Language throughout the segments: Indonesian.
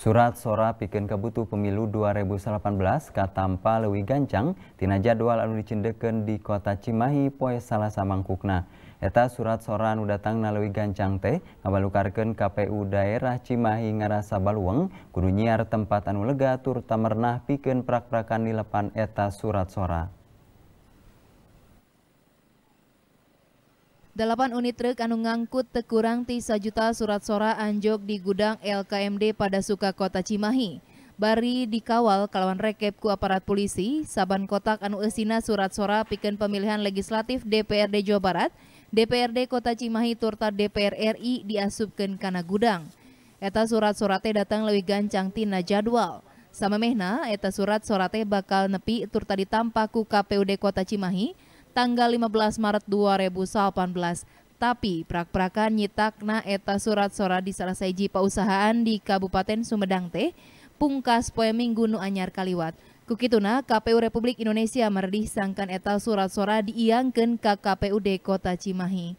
Surat sora pikeun Kebutuh pemilu 2018 katampa lewi gancang tina jadwal anu dicendekeun di Kota Cimahi poe Salasa mangkukna. Eta surat sora anu datang naleuwih gancang teh ngabalukarkeun KPU daerah Cimahi ngarasa balueng kudu nyiar tempat anu lega tur tamernah pikeun prak-prakan di lepan eta surat sora. Delapan unit truk anu ngangkut tekurang ti juta surat sora anjok di gudang LKMD pada suka kota Cimahi. Bari dikawal kalawan rekep ku aparat polisi, saban kotak anu esina surat sora piken pemilihan legislatif DPRD Jawa Barat, DPRD Kota Cimahi turta DPR RI diasupkan karena gudang. Eta surat sorate datang lebih gancang tina jadwal. Sama mehna, eta surat sorate bakal nepi turta ditampakku ku KPUD Kota Cimahi, tanggal 15 Maret 2018 tapi prak-prakan na eta surat sora di salah seji pausahaan di Kabupaten Sumedang teh pungkas poe Minggu nu anyar kaliwat. Kukituna KPU Republik Indonesia merdih sangkan eta surat sora diiangkeun ke KPUD Kota Cimahi.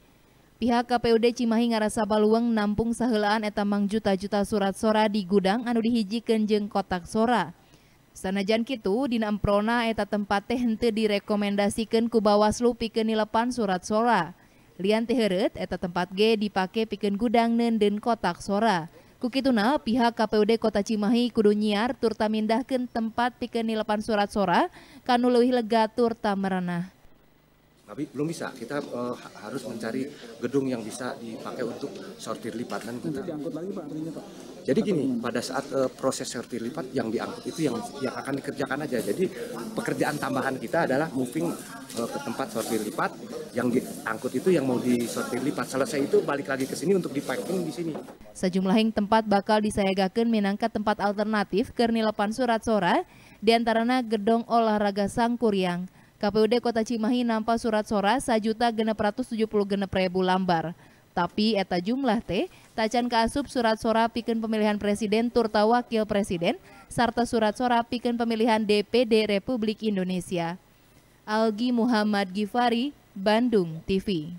Pihak KPUD Cimahi ngarasa baluang nampung sahelaan eta mang juta surat-sora di gudang anu dihiji kenjeng kotak sora. Sanajan Kitu Dina Emprona eta tempat teh henteu direkomendasikan ku Bawaslu pikeun nilepan surat sora. Lian teh heureut eta tempat ge dipake pikeun gudang dan kotak sora. Kukituna pihak KPUD Kota Cimahi kudu nyiar turta mindahkeun tempat pikeun nilepan surat sora kanu leuwih lega turta merenah tapi belum bisa. Kita uh, harus mencari gedung yang bisa dipakai untuk sortir lipat dan kita. diangkut lagi Pak artinya Pak. Jadi gini, pada saat uh, proses sortir lipat yang diangkut itu yang yang akan dikerjakan aja. Jadi pekerjaan tambahan kita adalah moving uh, ke tempat sortir lipat, yang diangkut itu yang mau disortir lipat. Selesai itu balik lagi ke sini untuk dipacking di sini. Sejumlah yang tempat bakal disayagakan minangka tempat alternatif ke nilapan surat sora, diantaranya gedung olahraga Sangkuriang. KPUD Kota Cimahi nampak surat-sora sajuta genep ratus tujuh puluh genep ribu lambar. Tapi eta jumlah teh tacan keasup surat sora piken pemilihan presiden turta wakil presiden serta surat sora piken pemilihan DPD Republik Indonesia. Algi Muhammad Gifari, Bandung TV.